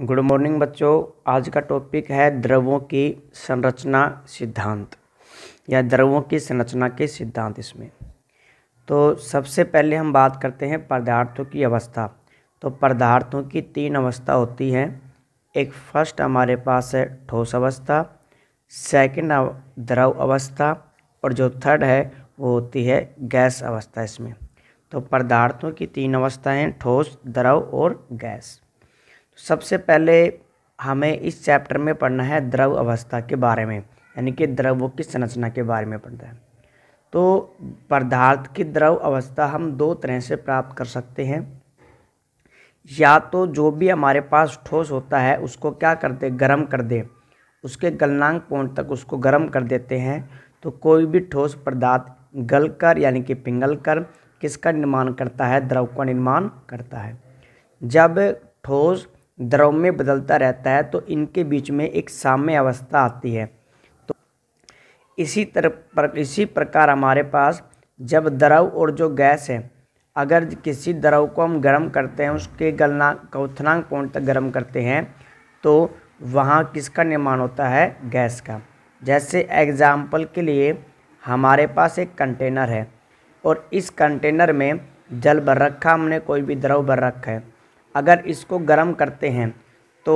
good morning बच्चों आज का टॉपिक है द्रवों की संरचना सिद्धांत या द्रवों की संरचना के सिद्धांत इसमें तो सबसे पहले हम बात करते हैं पदार्थों की अवस्था तो पदार्थों की तीन अवस्था होती हैं एक फर्स्ट हमारे पास है ठोस अवस्था सेकंड द्रव अवस्था और जो थर्ड है वो होती है गैस अवस्था इसमें तो पदार्थों की तीन अवस्थाएँ ठोस द्रव और गैस सबसे पहले हमें इस चैप्टर में पढ़ना है द्रव अवस्था के बारे में यानी कि द्रवों की संरचना के बारे में पढ़ना है तो पदार्थ की द्रव अवस्था हम दो तरह से प्राप्त कर सकते हैं या तो जो भी हमारे पास ठोस होता है उसको क्या कर दे गर्म कर दे उसके गलनांक पॉइंट तक उसको गर्म कर देते हैं तो कोई भी ठोस पदार्थ गल कर यानी कि पिंगल कर किसका निर्माण करता है द्रव का निर्माण करता है जब ठोस द्रव में बदलता रहता है तो इनके बीच में एक साम्य अवस्था आती है तो इसी तरह पर, इसी प्रकार हमारे पास जब द्रव और जो गैस है अगर किसी द्रव को हम गर्म करते हैं उसके गलना कौथनांग पॉइंट तक गर्म करते हैं तो वहाँ किसका निर्माण होता है गैस का जैसे एग्ज़ाम्पल के लिए हमारे पास एक कंटेनर है और इस कंटेनर में जल भर रखा हमने कोई भी द्रव भर रखा है अगर इसको गर्म करते हैं तो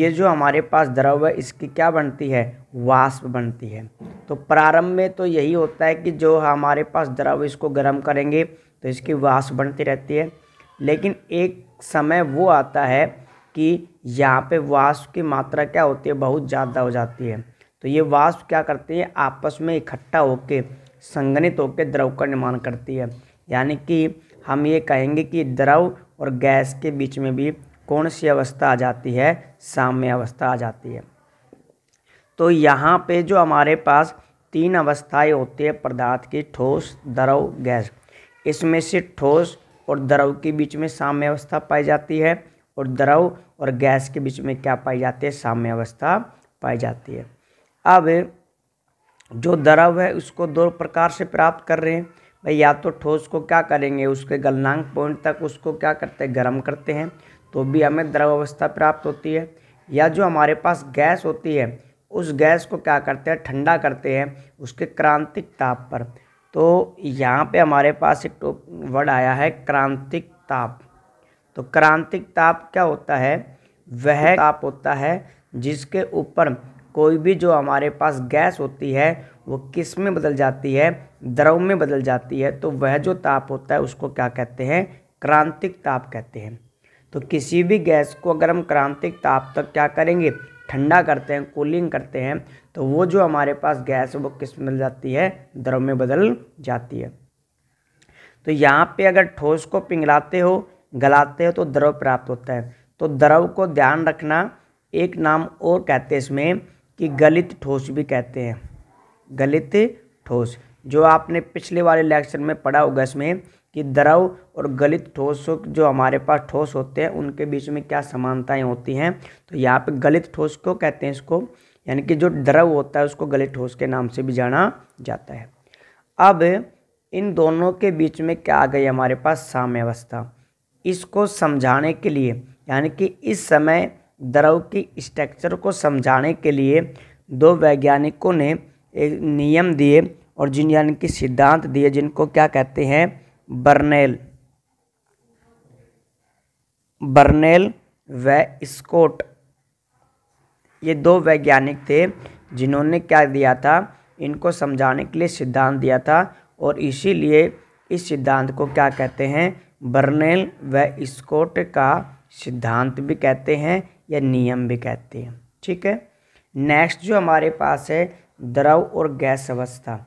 ये जो हमारे पास द्रव है इसकी क्या बनती है वाष्प बनती है तो प्रारंभ में तो यही होता है कि जो हमारे पास द्रव इसको गर्म करेंगे तो इसकी वाष्प बनती रहती है लेकिन एक समय वो आता है कि यहाँ पे वाष्प की मात्रा क्या होती है बहुत ज़्यादा हो जाती है तो ये वाष्प क्या करती है आपस में इकट्ठा होकर संगनित होकर द्रव का निर्माण करती है यानी कि हम ये कहेंगे कि द्रव और गैस के बीच में भी कौन सी अवस्था आ जाती है साम्य अवस्था आ जाती है तो यहाँ पे जो हमारे पास तीन अवस्थाएं होती है पदार्थ की ठोस द्रव गैस इसमें से ठोस और द्रव के बीच में साम्य अवस्था पाई जाती है और द्रव और गैस के बीच में क्या पाई जाती है साम्य अवस्था पाई जाती है अब जो द्रव है उसको दो प्रकार से प्राप्त कर रहे हैं या तो ठोस को क्या करेंगे उसके गलनांक पॉइंट तक उसको क्या करते हैं गर्म करते हैं तो भी हमें द्रव अवस्था प्राप्त होती है या जो हमारे पास गैस होती है उस गैस को क्या करते हैं ठंडा करते हैं उसके क्रांतिक ताप पर तो यहाँ पे हमारे पास एक टॉप वर्ड आया है क्रांतिक ताप तो क्रांतिक ताप क्या होता है वह ताप होता है जिसके ऊपर कोई भी जो हमारे पास गैस होती है वो किस में बदल जाती है द्रव में बदल जाती है तो वह जो ताप होता है उसको क्या कहते हैं क्रांतिक ताप कहते हैं तो किसी भी गैस को अगर हम क्रांतिक ताप तक क्या करेंगे ठंडा करते हैं कूलिंग करते हैं तो वो जो हमारे पास गैस है वो किस में बदल जाती है द्रव में बदल जाती है तो यहाँ पे अगर ठोस को पिघलाते हो गलाते हो तो द्रव प्राप्त होता है तो द्रव को ध्यान रखना एक नाम और कहते हैं इसमें कि गलित ठोस भी कहते हैं गलित ठोस जो आपने पिछले वाले लेक्चर में पढ़ा होगा इसमें कि द्रव और गलित ठोस जो हमारे पास ठोस होते हैं उनके बीच में क्या समानताएं होती हैं तो यहाँ पे गलित ठोस को कहते हैं इसको यानी कि जो द्रव होता है उसको गलित ठोस के नाम से भी जाना जाता है अब इन दोनों के बीच में क्या आ गई हमारे पास साम्यवस्था इसको समझाने के लिए यानी कि इस समय द्रव की स्ट्रक्चर को समझाने के लिए दो वैज्ञानिकों ने एक नियम दिए और जिन यानी कि सिद्धांत दिए जिनको क्या कहते हैं बर्नेल बर्नेल व स्कोट ये दो वैज्ञानिक थे जिन्होंने क्या दिया था इनको समझाने के लिए सिद्धांत दिया था और इसीलिए इस सिद्धांत को क्या कहते हैं बर्नेल व स्कोट का सिद्धांत भी कहते हैं या नियम भी कहते हैं ठीक है नेक्स्ट जो हमारे पास है द्रव और गैस अवस्था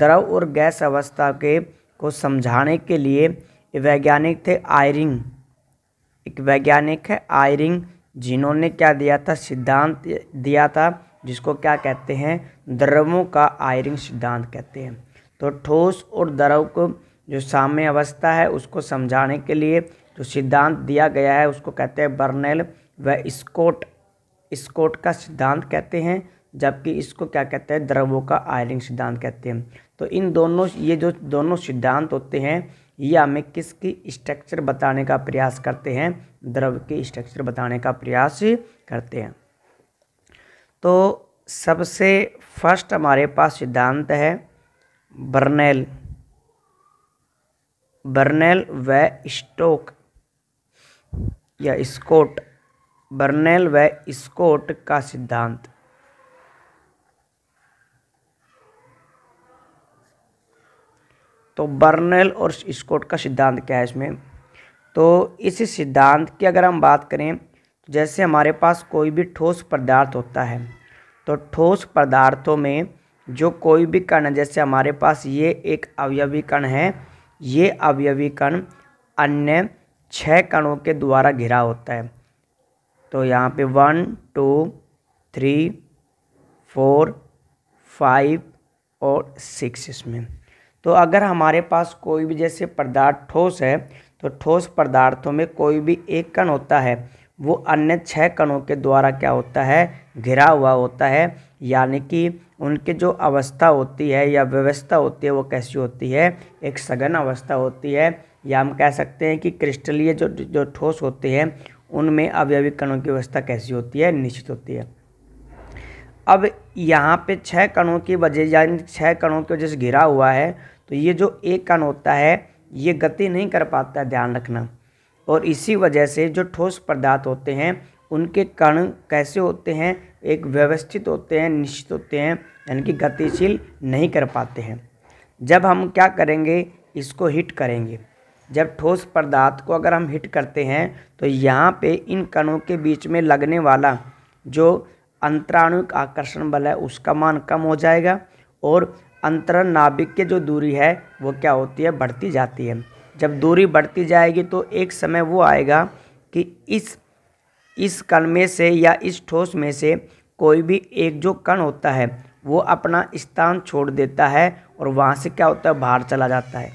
द्रव और गैस अवस्था के को समझाने के लिए वैज्ञानिक थे आयरिंग एक वैज्ञानिक है आयरिंग जिन्होंने क्या दिया था सिद्धांत दिया था जिसको क्या कहते हैं द्रवों का आयरिंग सिद्धांत कहते हैं तो ठोस और द्रव को जो साम्य अवस्था है उसको समझाने के लिए जो सिद्धांत दिया गया है उसको कहते हैं बर्नेल व स्कोट स्कोट का सिद्धांत कहते हैं जबकि इसको क्या कहते हैं द्रवों का आयरिंग सिद्धांत कहते हैं तो इन दोनों ये जो दोनों सिद्धांत होते हैं ये हमें किसकी स्ट्रक्चर बताने का प्रयास करते हैं द्रव की स्ट्रक्चर बताने का प्रयास करते हैं तो सबसे फर्स्ट हमारे पास सिद्धांत है बर्नेल बर्नेल व स्टोक या स्कोट बर्नेल व स्कोट का सिद्धांत तो बर्नेल और स्कोट का सिद्धांत क्या है इसमें तो इस सिद्धांत की अगर हम बात करें जैसे हमारे पास कोई भी ठोस पदार्थ होता है तो ठोस पदार्थों में जो कोई भी कण जैसे हमारे पास ये एक अवयवी कण है ये अवयवी कण अन्य छह कणों के द्वारा घिरा होता है तो यहाँ पे one two three four five और सिक्स इसमें तो अगर हमारे पास कोई भी जैसे पदार्थ ठोस है तो ठोस पदार्थों में कोई भी एक कण होता है वो अन्य छह कणों के द्वारा क्या होता है घिरा हुआ होता है यानी कि उनके जो अवस्था होती है या व्यवस्था होती है वो कैसी होती है एक सघन अवस्था होती है या हम कह सकते हैं कि क्रिस्टलीय जो जो ठोस होते हैं उनमें अवयविक कणों की व्यवस्था कैसी होती है निश्चित होती है अब यहाँ पे छः कणों की वजह यानी छः कणों की वजह से घिरा हुआ है तो ये जो एक कण होता है ये गति नहीं कर पाता है ध्यान रखना और इसी वजह से जो ठोस पदार्थ होते हैं उनके कण कैसे होते हैं एक व्यवस्थित होते हैं निश्चित होते हैं यानी कि गतिशील नहीं कर पाते हैं जब हम क्या करेंगे इसको हिट करेंगे जब ठोस पदार्थ को अगर हम हिट करते हैं तो यहाँ पे इन कणों के बीच में लगने वाला जो अंतराणुक आकर्षण बल है उसका मान कम हो जाएगा और अंतरण नाभिक के जो दूरी है वो क्या होती है बढ़ती जाती है जब दूरी बढ़ती जाएगी तो एक समय वो आएगा कि इस इस कण में से या इस ठोस में से कोई भी एक जो कण होता है वो अपना स्थान छोड़ देता है और वहाँ से क्या होता है बाहर चला जाता है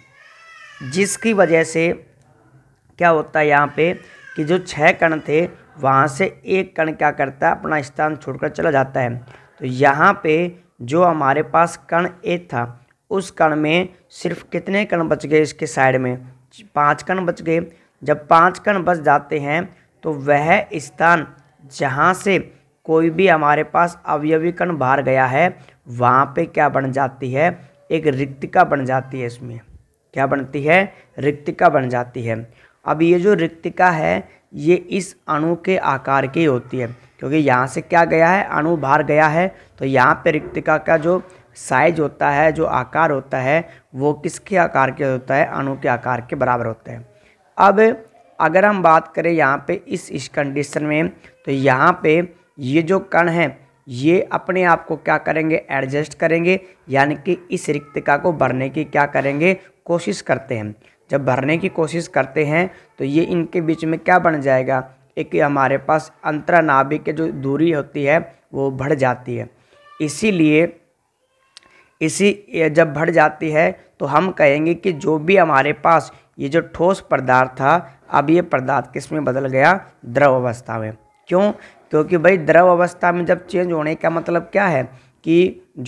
जिसकी वजह से क्या होता है यहाँ पे कि जो छः कण थे वहाँ से एक कण क्या करता है अपना स्थान छोड़कर चला जाता है तो यहाँ पे जो हमारे पास कण एक था उस कण में सिर्फ कितने कण बच गए इसके साइड में पांच कण बच गए जब पांच कण बच जाते हैं तो वह स्थान जहाँ से कोई भी हमारे पास अवयवी कण बाहर गया है वहाँ पे क्या बन जाती है एक रिक्तिका बन जाती है इसमें क्या बनती है रिक्तिका बन जाती है अब ये जो रिक्तिका है ये इस अणु के आकार की होती है क्योंकि यहाँ से क्या गया है अणु बाहर गया है तो यहाँ पे रिक्तिका का जो साइज होता है जो आकार होता है वो किसके आकार के होता है अणु के आकार के बराबर होता है अब अगर हम बात करें यहाँ पे इस इस कंडीशन में तो यहाँ पे ये जो कण है ये अपने आप को क्या करेंगे एडजस्ट करेंगे यानी कि इस रिक्तिका को भरने की क्या करेंगे कोशिश करते हैं जब भरने की कोशिश करते हैं तो ये इनके बीच में क्या बन जाएगा एक हमारे पास अंतरानाभिक की जो दूरी होती है वो बढ़ जाती है इसीलिए इसी जब बढ़ जाती है तो हम कहेंगे कि जो भी हमारे पास ये जो ठोस पदार्थ था अब ये पदार्थ किस में बदल गया द्रव अवस्था में क्यों क्योंकि भाई द्रव अवस्था में जब चेंज होने का मतलब क्या है कि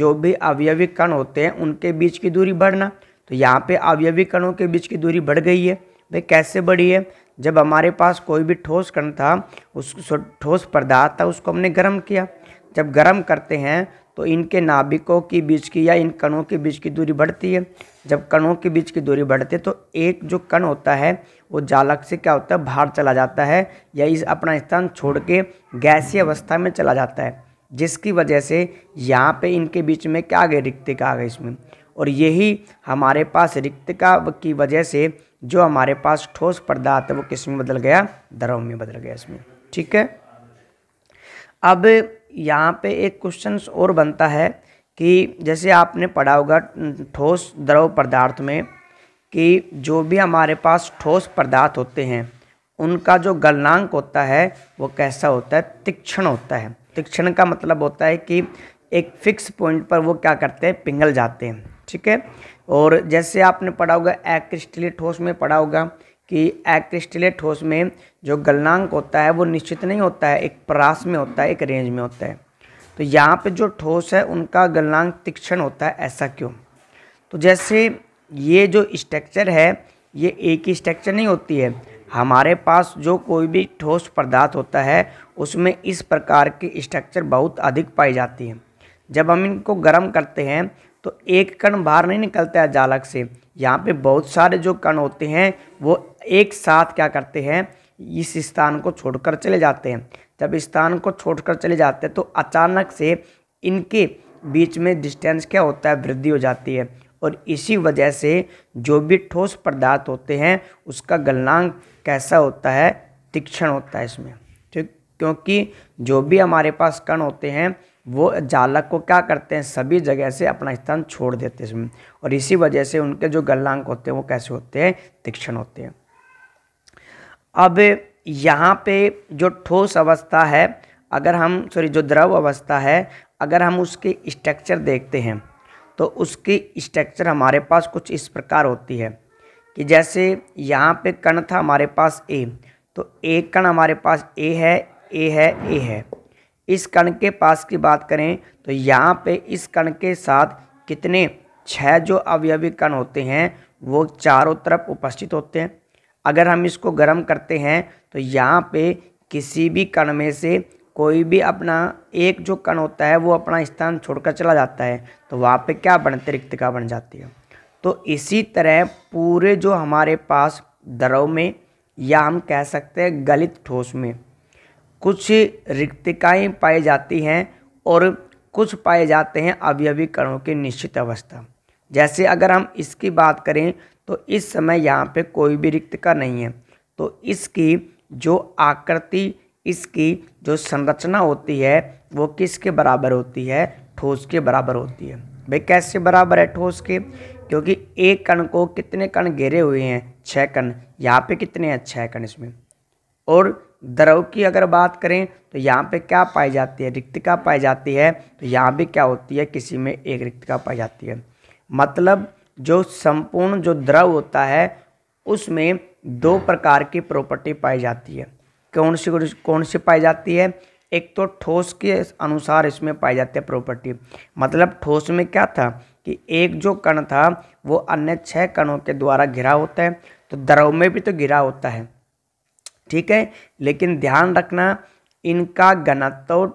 जो भी अवयवी कण होते हैं उनके बीच की दूरी बढ़ना तो यहाँ पे अवयवी कणों के बीच की दूरी बढ़ गई है भाई कैसे बढ़ी है जब हमारे पास कोई भी ठोस कण था उस ठोस पदार्थ था उसको हमने गर्म किया जब गर्म करते हैं तो इनके नाभिकों के बीच की या इन कणों के बीच की दूरी बढ़ती है जब कणों के बीच की दूरी बढ़ती है तो एक जो कण होता है वो जालक से क्या होता है बाहर चला जाता है या इस अपना स्थान छोड़ के गैसी अवस्था में चला जाता है जिसकी वजह से यहाँ पे इनके बीच में क्या आ गए रिक्तिका आ गई इसमें और यही हमारे पास रिक्तिका की वजह से जो हमारे पास ठोस पदार्थ है वो किस में बदल गया द्रव में बदल गया इसमें ठीक है अब यहाँ पे एक क्वेश्चन और बनता है कि जैसे आपने पढ़ा होगा ठोस द्रव पदार्थ में कि जो भी हमारे पास ठोस पदार्थ होते हैं उनका जो गलनांक होता है वो कैसा होता है तीक्ष्ण होता है तीक्ष्ण का मतलब होता है कि एक फिक्स पॉइंट पर वो क्या करते हैं पिघल जाते हैं ठीक है और जैसे आपने पढ़ा होगा एक ठोस में पढ़ा होगा कि एक ठोस में जो गलनांक होता है वो निश्चित नहीं होता है एक परास में होता है एक रेंज में होता है तो यहाँ पे जो ठोस है उनका गलनांक तीक्ष्ण होता है ऐसा क्यों तो जैसे ये जो स्ट्रक्चर है ये एक ही स्ट्रक्चर नहीं होती है हमारे पास जो कोई भी ठोस पदार्थ होता है उसमें इस प्रकार की स्ट्रक्चर बहुत अधिक पाई जाती है जब हम इनको गर्म करते हैं तो एक कण बाहर नहीं निकलता है जालक से यहाँ पे बहुत सारे जो कण होते हैं वो एक साथ क्या करते हैं इस स्थान को छोड़कर चले जाते हैं जब स्थान को छोड़कर चले जाते हैं तो अचानक से इनके बीच में डिस्टेंस क्या होता है वृद्धि हो जाती है और इसी वजह से जो भी ठोस पदार्थ होते हैं उसका गलनांक कैसा होता है तीक्ष्ण होता है इसमें ठीक क्योंकि जो भी हमारे पास कण होते हैं वो जालक को क्या करते हैं सभी जगह से अपना स्थान छोड़ देते हैं इसमें और इसी वजह से उनके जो गलनांक होते हैं वो कैसे होते हैं तीक्षण होते हैं अब यहाँ पे जो ठोस अवस्था है अगर हम सॉरी जो द्रव अवस्था है अगर हम उसके स्ट्रक्चर देखते हैं तो उसकी स्ट्रक्चर हमारे पास कुछ इस प्रकार होती है कि जैसे यहाँ पे कण था हमारे पास ए तो एक कण हमारे पास ए है ए है ए है इस कण के पास की बात करें तो यहाँ पे इस कण के साथ कितने छह जो अवयवी कण होते हैं वो चारों तरफ उपस्थित होते हैं अगर हम इसको गर्म करते हैं तो यहाँ पे किसी भी कण में से कोई भी अपना एक जो कण होता है वो अपना स्थान छोड़कर चला जाता है तो वहाँ पे क्या बनते रिक्तिका बन जाती है तो इसी तरह पूरे जो हमारे पास द्रव में या हम कह सकते हैं गलित ठोस में कुछ रिक्तिकाएँ पाई जाती हैं और कुछ पाए जाते हैं अवयवी कणों की निश्चित अवस्था जैसे अगर हम इसकी बात करें तो इस समय यहाँ पे कोई भी रिक्त का नहीं है तो इसकी जो आकृति इसकी जो संरचना होती है वो किसके बराबर होती है ठोस के बराबर होती है भाई कैसे बराबर है ठोस के क्योंकि एक कण को कितने कण घेरे हुए हैं छः कण यहाँ पे कितने हैं छः कण इसमें और द्रव की अगर बात करें तो यहाँ पे क्या पाई जाती है रिक्तिका पाई जाती है तो यहाँ भी क्या होती है किसी में एक रिक्तिका पाई जाती है मतलब जो संपूर्ण जो द्रव होता है उसमें दो प्रकार की प्रॉपर्टी पाई जाती है कौन सी कौन सी पाई जाती है एक तो ठोस के अनुसार इसमें पाई जाती है प्रॉपर्टी मतलब ठोस में क्या था कि एक जो कण था वो अन्य छह कणों के द्वारा घिरा होता है तो द्रव में भी तो घिरा होता है ठीक है लेकिन ध्यान रखना इनका घनत्व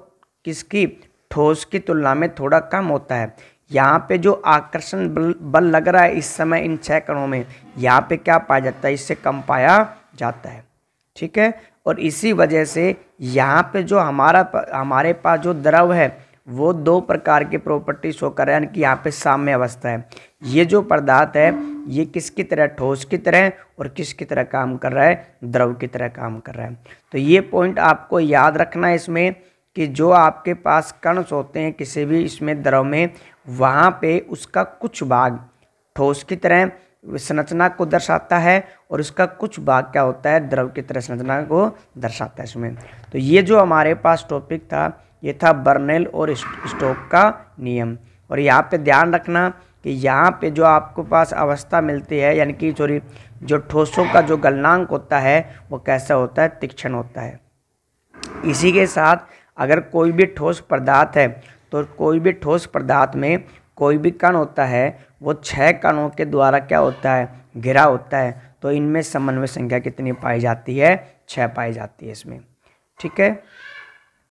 किसकी ठोस की तुलना में थोड़ा कम होता है यहाँ पे जो आकर्षण बल बल लग रहा है इस समय इन छः कणों में यहाँ पे क्या पाया जाता है इससे कम पाया जाता है ठीक है और इसी वजह से यहाँ पे जो हमारा हमारे पास जो द्रव है वो दो प्रकार के प्रॉपर्टी शो कर रहे हैं यानी कि यहाँ पे साम्य अवस्था है ये जो पदार्थ है ये किसकी तरह ठोस की तरह और किसकी तरह काम कर रहा है द्रव की तरह काम कर रहा है तो ये पॉइंट आपको याद रखना है इसमें कि जो आपके पास कणस होते हैं किसी भी इसमें द्रव में वहाँ पे उसका कुछ भाग ठोस की तरह संरचना को दर्शाता है और उसका कुछ भाग क्या होता है द्रव की तरह संरचना को दर्शाता है इसमें तो ये जो हमारे पास टॉपिक था ये था बर्नेल और स्टोक का नियम और यहाँ पे ध्यान रखना कि यहाँ पे जो आपको पास अवस्था मिलती है यानी कि सॉरी जो ठोसों का जो गलनांक होता है वो कैसा होता है तीक्षण होता है इसी के साथ अगर कोई भी ठोस पदार्थ है तो कोई भी ठोस पदार्थ में कोई भी कण होता है वो छः कणों के द्वारा क्या होता है घिरा होता है तो इनमें समन्वय संख्या कितनी पाई जाती है छः पाई जाती है इसमें ठीक है